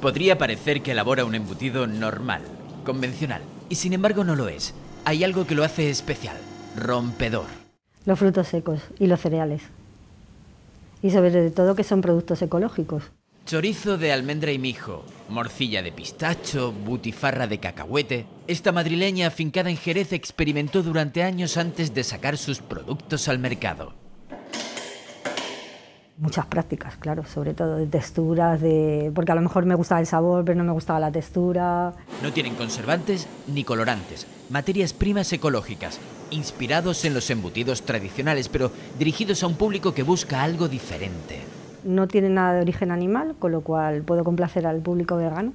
Podría parecer que elabora un embutido normal, convencional, y sin embargo no lo es. Hay algo que lo hace especial, rompedor. Los frutos secos y los cereales. Y sobre todo que son productos ecológicos. Chorizo de almendra y mijo, morcilla de pistacho, butifarra de cacahuete. Esta madrileña afincada en Jerez experimentó durante años antes de sacar sus productos al mercado muchas prácticas, claro, sobre todo de texturas, de porque a lo mejor me gustaba el sabor, pero no me gustaba la textura. No tienen conservantes ni colorantes, materias primas ecológicas, inspirados en los embutidos tradicionales, pero dirigidos a un público que busca algo diferente. No tiene nada de origen animal, con lo cual puedo complacer al público vegano.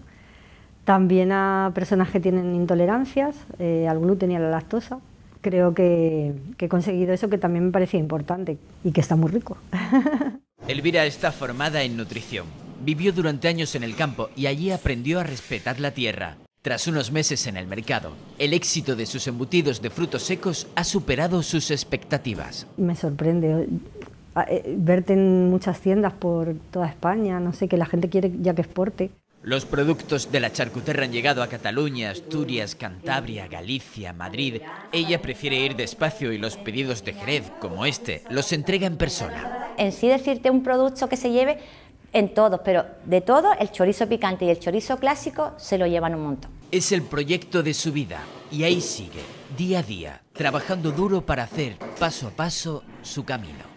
También a personas que tienen intolerancias eh, al gluten y a la lactosa creo que, he conseguido eso que también me parecía importante y que está muy rico. Elvira está formada en nutrición. Vivió durante años en el campo y allí aprendió a respetar la tierra. Tras unos meses en el mercado, el éxito de sus embutidos de frutos secos ha superado sus expectativas. Me sorprende eh, verte en muchas tiendas por toda España, no sé, que la gente quiere ya que exporte. Los productos de la charcuterra han llegado a Cataluña, Asturias, Cantabria, Galicia, Madrid. Ella prefiere ir despacio y los pedidos de Jerez, como este, los entrega en persona en sí decirte un producto que se lleve en todos, pero de todo el chorizo picante y el chorizo clásico se lo llevan un montón. Es el proyecto de su vida y ahí sigue, día a día, trabajando duro para hacer paso a paso su camino.